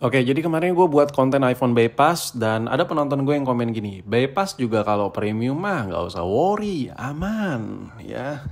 Oke, jadi kemarin gue buat konten iPhone bypass dan ada penonton gue yang komen gini, bypass juga kalau premium mah nggak usah worry, aman, ya.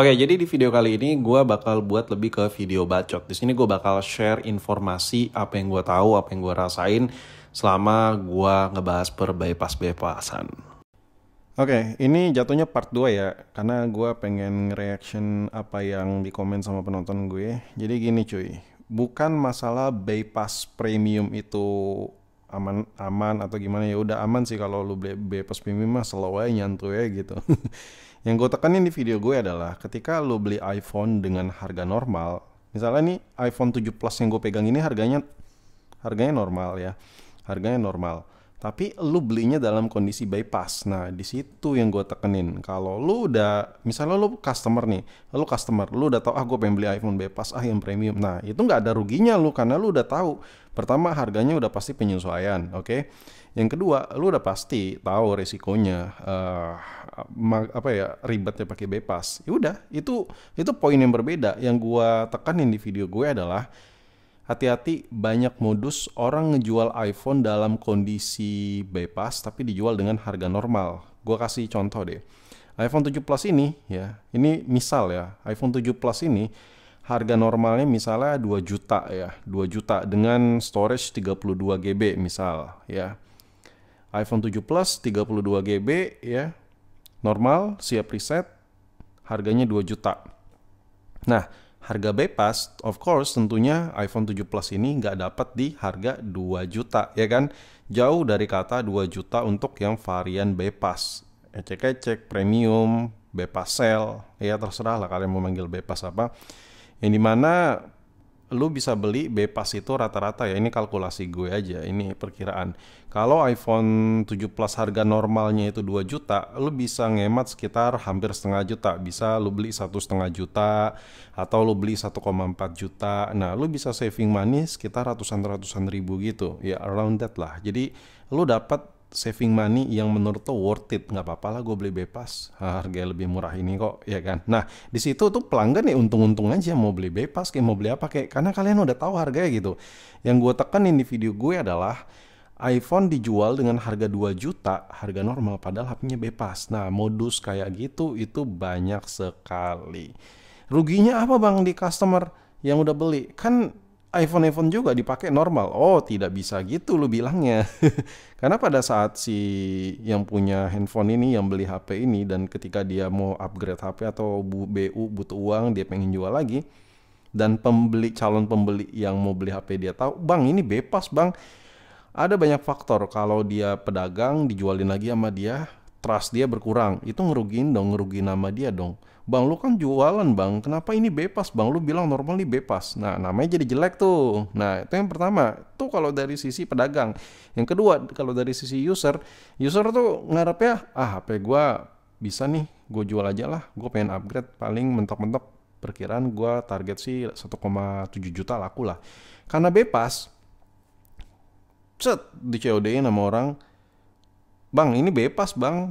Oke, jadi di video kali ini gue bakal buat lebih ke video bacot. Di sini gue bakal share informasi apa yang gue tahu, apa yang gue rasain selama gue ngebahas per bypass bypassan. Oke, ini jatuhnya part 2 ya, karena gue pengen reaction apa yang dikomen sama penonton gue. Jadi gini cuy, bukan masalah bypass premium itu aman aman atau gimana ya udah aman sih kalau lu beli bypass premium mah slow aja nyantuy ya gitu yang gue tekanin di video gue adalah ketika lu beli iPhone dengan harga normal misalnya nih iPhone 7 Plus yang gue pegang ini harganya harganya normal ya harganya normal tapi lu belinya dalam kondisi bypass. Nah, di situ yang gue tekenin. Kalau lu udah, misalnya lu customer nih, lu customer, lu udah tau ah gue pengen beli iPhone bypass, ah yang premium. Nah, itu nggak ada ruginya lu karena lu udah tahu. Pertama harganya udah pasti penyesuaian, oke? Okay? Yang kedua, lu udah pasti tahu resikonya uh, eh, apa ya ribetnya pakai bypass. Ya udah, itu itu poin yang berbeda. Yang gue tekanin di video gue adalah hati-hati banyak modus orang ngejual iPhone dalam kondisi bypass tapi dijual dengan harga normal. Gua kasih contoh deh. iPhone 7 Plus ini ya, ini misal ya, iPhone 7 Plus ini harga normalnya misalnya 2 juta ya, 2 juta dengan storage 32 GB misal ya. iPhone 7 Plus 32 GB ya. Normal, siap reset, harganya 2 juta. Nah, harga bebas, of course tentunya iPhone 7 Plus ini nggak dapat di harga 2 juta, ya kan? Jauh dari kata 2 juta untuk yang varian bebas. Ecek-ecek, premium, bebas sel, ya terserah lah kalian mau manggil bebas apa. Yang dimana lu bisa beli bebas itu rata-rata ya ini kalkulasi gue aja ini perkiraan kalau iPhone 7 Plus harga normalnya itu 2 juta lu bisa ngemat sekitar hampir setengah juta bisa lu beli satu setengah juta atau lu beli 1,4 juta nah lu bisa saving money sekitar ratusan ratusan ribu gitu ya around that lah jadi lu dapat saving money yang menurut tuh worth it nggak apa-apa lah gue beli bebas harga lebih murah ini kok ya kan nah di situ tuh pelanggan nih ya untung-untung aja mau beli bebas, kayak mau beli apa kayak karena kalian udah tahu harganya gitu yang gue tekanin di video gue adalah iPhone dijual dengan harga 2 juta, harga normal padahal HP-nya bebas. Nah, modus kayak gitu itu banyak sekali. Ruginya apa Bang di customer yang udah beli? Kan iPhone-iPhone juga dipakai normal. Oh, tidak bisa gitu lu bilangnya. Karena pada saat si yang punya handphone ini, yang beli HP ini, dan ketika dia mau upgrade HP atau BU BU butuh uang, dia pengen jual lagi, dan pembeli calon pembeli yang mau beli HP dia tahu, bang ini bebas bang. Ada banyak faktor kalau dia pedagang dijualin lagi sama dia, trust dia berkurang. Itu ngerugiin dong, ngerugiin nama dia dong. Bang lu kan jualan bang, kenapa ini bebas bang? Lu bilang normal ini bebas. Nah namanya jadi jelek tuh. Nah itu yang pertama, tuh kalau dari sisi pedagang. Yang kedua kalau dari sisi user, user tuh ya ah HP gue bisa nih, gue jual aja lah, gue pengen upgrade paling mentok-mentok perkiraan gue target sih 1,7 juta laku lah. Karena bebas, cet di COD-in sama orang, bang ini bebas bang,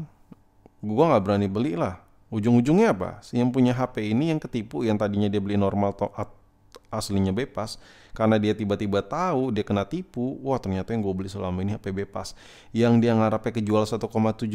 gue gak berani beli lah Ujung-ujungnya apa? Yang punya HP ini yang ketipu yang tadinya dia beli normal atau aslinya bebas karena dia tiba-tiba tahu dia kena tipu wah ternyata yang gue beli selama ini HP bebas yang dia ngarapnya kejual 1,7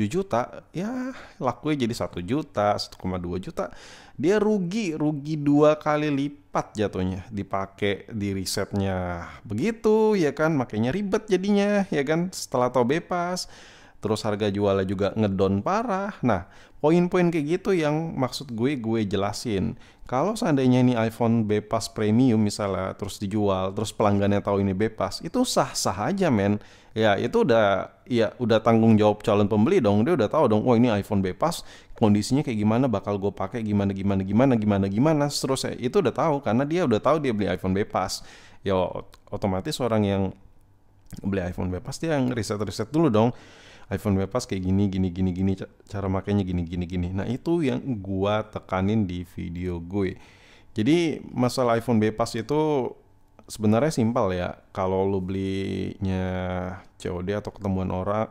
juta ya laku jadi 1 juta 1,2 juta dia rugi rugi dua kali lipat jatuhnya dipakai di risetnya begitu ya kan makanya ribet jadinya ya kan setelah tahu bebas terus harga jualnya juga ngedon parah. Nah, poin-poin kayak gitu yang maksud gue gue jelasin. Kalau seandainya ini iPhone bebas premium misalnya terus dijual, terus pelanggannya tahu ini bebas, itu sah-sah aja men. Ya, itu udah ya udah tanggung jawab calon pembeli dong. Dia udah tahu dong, oh ini iPhone bebas, kondisinya kayak gimana, bakal gue pakai gimana gimana gimana gimana gimana terus ya, Itu udah tahu karena dia udah tahu dia beli iPhone bebas. Ya otomatis orang yang beli iPhone bebas dia yang riset-riset dulu dong iPhone bebas kayak gini gini gini gini cara makainya gini gini gini nah itu yang gua tekanin di video gue jadi masalah iPhone bebas itu sebenarnya simpel ya kalau lu belinya COD atau ketemuan orang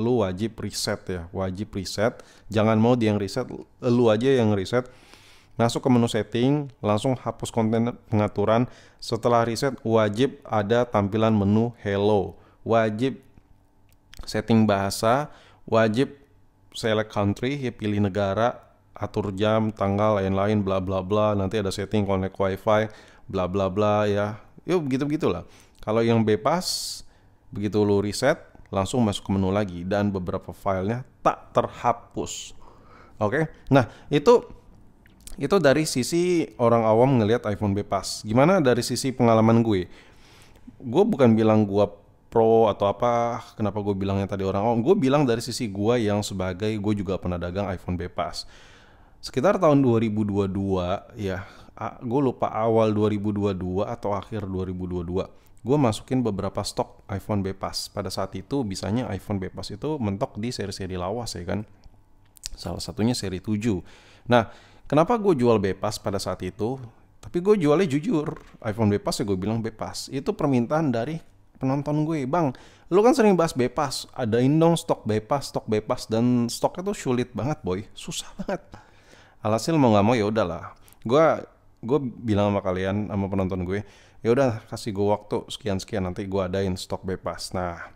lu wajib reset ya wajib reset jangan mau dia yang reset lu aja yang reset masuk ke menu setting langsung hapus konten pengaturan setelah reset wajib ada tampilan menu hello wajib setting bahasa wajib select country ya pilih negara atur jam tanggal lain-lain bla bla bla nanti ada setting connect wifi bla bla bla ya yuk begitu begitulah kalau yang bebas begitu lu reset langsung masuk ke menu lagi dan beberapa filenya tak terhapus oke okay? nah itu itu dari sisi orang awam ngelihat iPhone bebas gimana dari sisi pengalaman gue gue bukan bilang gue pro atau apa kenapa gue bilangnya tadi orang oh gue bilang dari sisi gue yang sebagai gue juga pernah dagang iPhone bebas sekitar tahun 2022 ya gue lupa awal 2022 atau akhir 2022 gue masukin beberapa stok iPhone bebas pada saat itu bisanya iPhone bebas itu mentok di seri-seri lawas ya kan salah satunya seri 7 nah kenapa gue jual bebas pada saat itu tapi gue jualnya jujur iPhone bebas ya gue bilang bebas itu permintaan dari penonton gue, bang, lu kan sering bahas bebas, ada dong stok bebas, stok bebas, dan stoknya tuh sulit banget boy, susah banget. Alhasil mau nggak mau ya udahlah, gue gue bilang sama kalian sama penonton gue, ya udah kasih gue waktu sekian sekian nanti gue adain stok bebas nah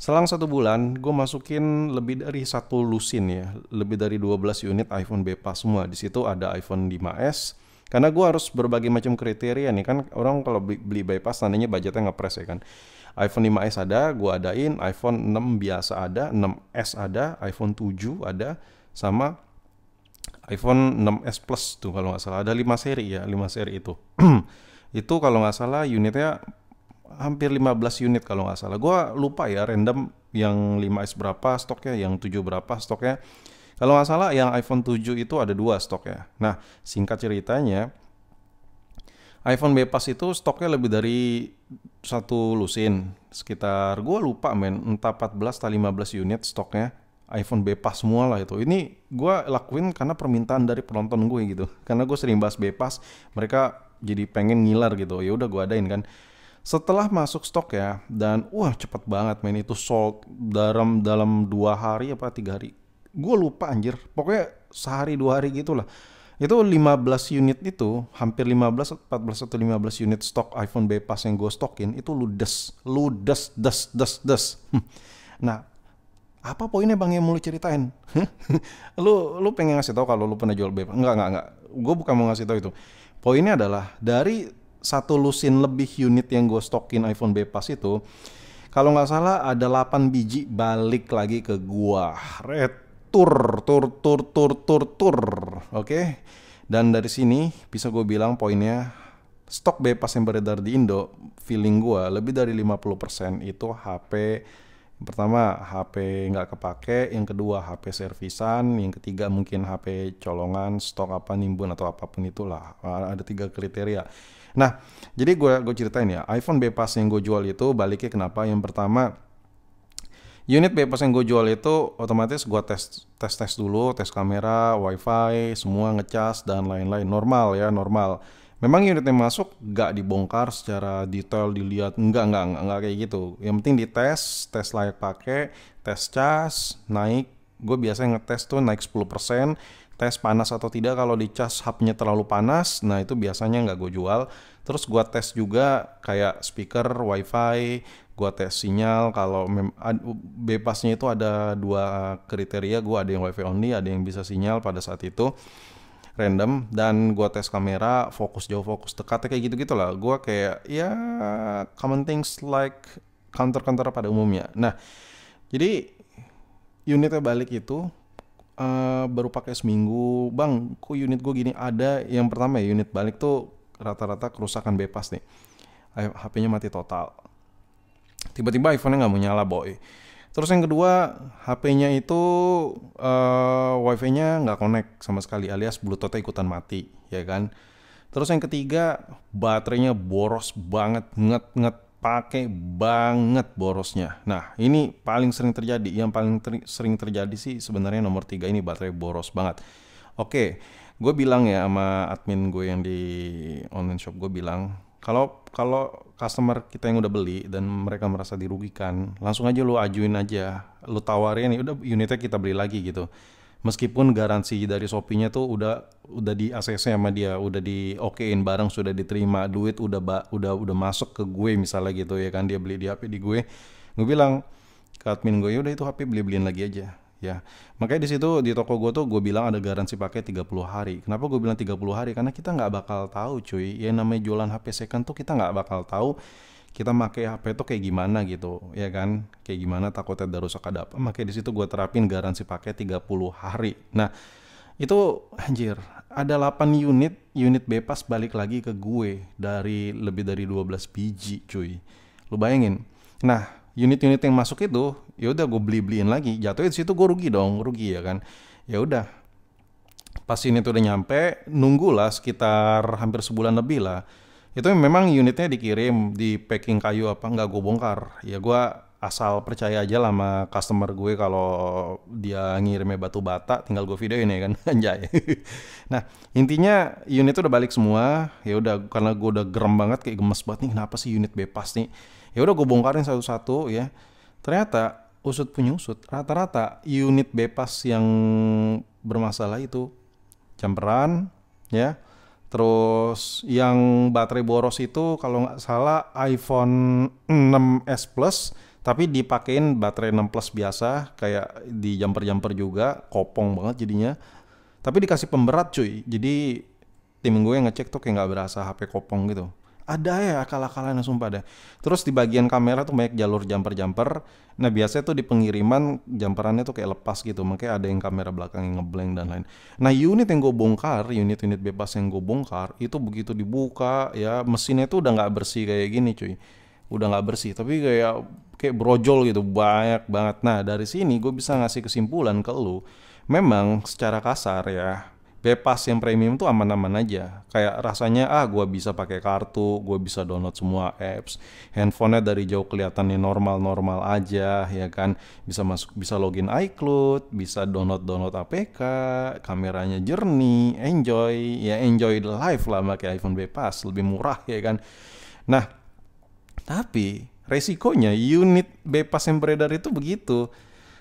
selang satu bulan gue masukin lebih dari satu lusin ya lebih dari 12 unit iPhone bebas semua di situ ada iPhone 5s karena gue harus berbagai macam kriteria nih kan orang kalau beli, bypass nantinya budgetnya ngepres ya kan iPhone 5s ada gue adain iPhone 6 biasa ada 6s ada iPhone 7 ada sama iPhone 6s Plus tuh kalau nggak salah ada 5 seri ya 5 seri itu itu kalau nggak salah unitnya hampir 15 unit kalau nggak salah. Gue lupa ya random yang 5S berapa stoknya, yang 7 berapa stoknya. Kalau nggak salah yang iPhone 7 itu ada dua stok ya. Nah, singkat ceritanya iPhone bebas itu stoknya lebih dari satu lusin. Sekitar gue lupa men, entah 14 atau 15 unit stoknya iPhone bebas semua lah itu. Ini gue lakuin karena permintaan dari penonton gue gitu. Karena gue sering bahas bebas, mereka jadi pengen ngiler gitu. Ya udah gue adain kan setelah masuk stok ya dan wah cepet banget men itu sold dalam dalam dua hari apa tiga hari gue lupa anjir pokoknya sehari dua hari gitulah itu 15 unit itu hampir 15 14 atau 15 unit stok iPhone bypass yang gue stokin itu ludes ludes des des des hmm. nah apa poinnya bang yang mau lu ceritain lu lu pengen ngasih tau kalau lu pernah jual bypass enggak enggak enggak gue bukan mau ngasih tau itu poinnya adalah dari satu lusin lebih unit yang gue stokin iPhone bypass itu kalau nggak salah ada 8 biji balik lagi ke gua red tur tur tur tur tur tur oke dan dari sini bisa gue bilang poinnya stok bebas yang beredar di Indo feeling gue lebih dari 50% itu HP pertama HP nggak kepake, yang kedua HP servisan, yang ketiga mungkin HP colongan, stok apa nimbun atau apapun itulah. Ada tiga kriteria. Nah, jadi gue gue ceritain ya, iPhone bebas yang gue jual itu baliknya kenapa? Yang pertama unit bypass yang gue jual itu otomatis gue tes tes tes dulu tes kamera wifi semua ngecas dan lain-lain normal ya normal memang unitnya masuk gak dibongkar secara detail dilihat enggak enggak enggak kayak gitu yang penting dites tes layak pakai tes cas naik gue biasanya ngetes tuh naik 10% tes panas atau tidak kalau dicas hubnya terlalu panas nah itu biasanya nggak gue jual terus gue tes juga kayak speaker wifi gua tes sinyal kalau mem bebasnya itu ada dua kriteria gua ada yang wifi only ada yang bisa sinyal pada saat itu random dan gua tes kamera fokus jauh fokus dekat kayak gitu gitulah gua kayak ya common things like counter-counter pada umumnya nah jadi unitnya balik itu uh, baru pakai seminggu bang kok unit gue gini ada yang pertama ya unit balik tuh rata-rata kerusakan bebas nih HP-nya eh, mati total tiba-tiba iPhone-nya nggak mau nyala boy terus yang kedua HP-nya itu uh, WiFi-nya nggak connect sama sekali alias Bluetooth-nya ikutan mati ya kan terus yang ketiga baterainya boros banget nget nget pakai banget borosnya. Nah, ini paling sering terjadi. Yang paling ter sering terjadi sih sebenarnya nomor tiga ini baterai boros banget. Oke, gue bilang ya sama admin gue yang di online shop gue bilang kalau kalau customer kita yang udah beli dan mereka merasa dirugikan, langsung aja lu ajuin aja, lu tawarin udah unitnya kita beli lagi gitu. Meskipun garansi dari Shopee-nya tuh udah udah di ACC sama dia, udah di okein barang sudah diterima, duit udah ba, udah udah masuk ke gue misalnya gitu ya kan dia beli di HP di gue. Gue bilang ke admin gue, ya udah itu HP beli-beliin lagi aja ya makanya di situ di toko gue tuh gue bilang ada garansi pakai 30 hari kenapa gue bilang 30 hari karena kita nggak bakal tahu cuy ya namanya jualan HP second tuh kita nggak bakal tahu kita pakai HP tuh kayak gimana gitu ya kan kayak gimana takutnya ada rusak ada apa makanya di situ gue terapin garansi pakai 30 hari nah itu anjir ada 8 unit unit bebas balik lagi ke gue dari lebih dari 12 biji cuy lu bayangin nah unit-unit yang masuk itu ya udah gue beli beliin lagi jatuhnya di situ gue rugi dong rugi ya kan ya udah pas tuh udah nyampe nunggulah sekitar hampir sebulan lebih lah itu memang unitnya dikirim di packing kayu apa nggak gue bongkar ya gue asal percaya aja lah sama customer gue kalau dia ngirimnya batu bata tinggal gue videoin ya kan anjay nah intinya unit itu udah balik semua ya udah karena gue udah gerem banget kayak gemes banget nih kenapa sih unit bebas nih ya udah gue bongkarin satu-satu ya ternyata usut usut rata-rata unit bebas yang bermasalah itu camperan ya terus yang baterai boros itu kalau nggak salah iPhone 6s Plus tapi dipakein baterai 6 Plus biasa kayak di jumper-jumper juga kopong banget jadinya tapi dikasih pemberat cuy jadi tim gue yang ngecek tuh kayak nggak berasa HP kopong gitu ada ya akal-akalan ya, sumpah deh. Terus di bagian kamera tuh banyak jalur jumper-jumper. Nah biasanya tuh di pengiriman jumperannya tuh kayak lepas gitu. Makanya ada yang kamera belakang yang ngeblank dan lain. Nah unit yang gue bongkar, unit-unit bebas yang gue bongkar itu begitu dibuka ya mesinnya tuh udah gak bersih kayak gini cuy. Udah gak bersih tapi kayak kayak brojol gitu banyak banget. Nah dari sini gue bisa ngasih kesimpulan ke lu. Memang secara kasar ya bebas yang premium tuh aman-aman aja kayak rasanya ah gue bisa pakai kartu gue bisa download semua apps handphonenya dari jauh kelihatannya normal-normal aja ya kan bisa masuk bisa login iCloud bisa download download APK kameranya jernih enjoy ya enjoy the life lah pakai iPhone bebas lebih murah ya kan nah tapi resikonya unit bebas yang beredar itu begitu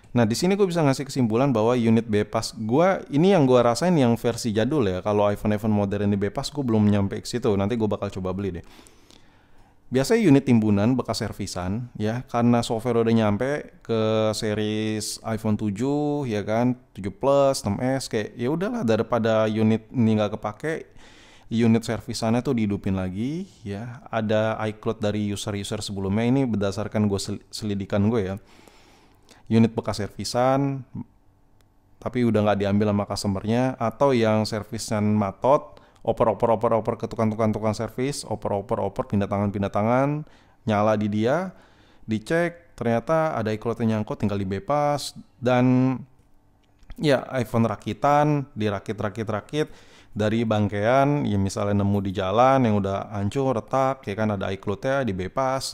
Nah, di sini gue bisa ngasih kesimpulan bahwa unit bebas gue ini yang gue rasain yang versi jadul ya. Kalau iPhone-iPhone modern di bebas gue belum nyampe ke situ. Nanti gue bakal coba beli deh. Biasanya unit timbunan bekas servisan ya karena software udah nyampe ke series iPhone 7 ya kan 7 Plus, 6s kayak ya udahlah daripada unit ini nggak kepake unit servisannya tuh dihidupin lagi ya. Ada iCloud dari user-user sebelumnya ini berdasarkan gue selidikan gue ya unit bekas servisan tapi udah nggak diambil sama customernya atau yang servisan matot oper oper oper oper ke tukang tukang tukang servis oper oper oper pindah tangan pindah tangan nyala di dia dicek ternyata ada e yang nyangkut tinggal dibepas dan ya iPhone rakitan dirakit rakit rakit dari bangkean ya misalnya nemu di jalan yang udah hancur retak ya kan ada iCloud-nya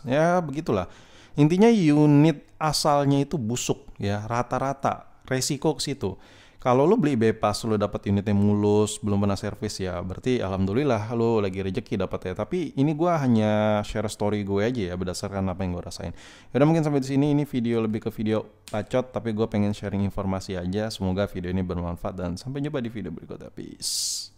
ya begitulah Intinya unit asalnya itu busuk ya, rata-rata resiko ke situ. Kalau lo beli bebas lo dapat unitnya mulus, belum pernah servis ya, berarti alhamdulillah lo lagi rejeki dapat ya. Tapi ini gue hanya share story gue aja ya, berdasarkan apa yang gue rasain. Ya udah mungkin sampai di sini ini video lebih ke video pacot, tapi gue pengen sharing informasi aja. Semoga video ini bermanfaat dan sampai jumpa di video berikutnya. Peace.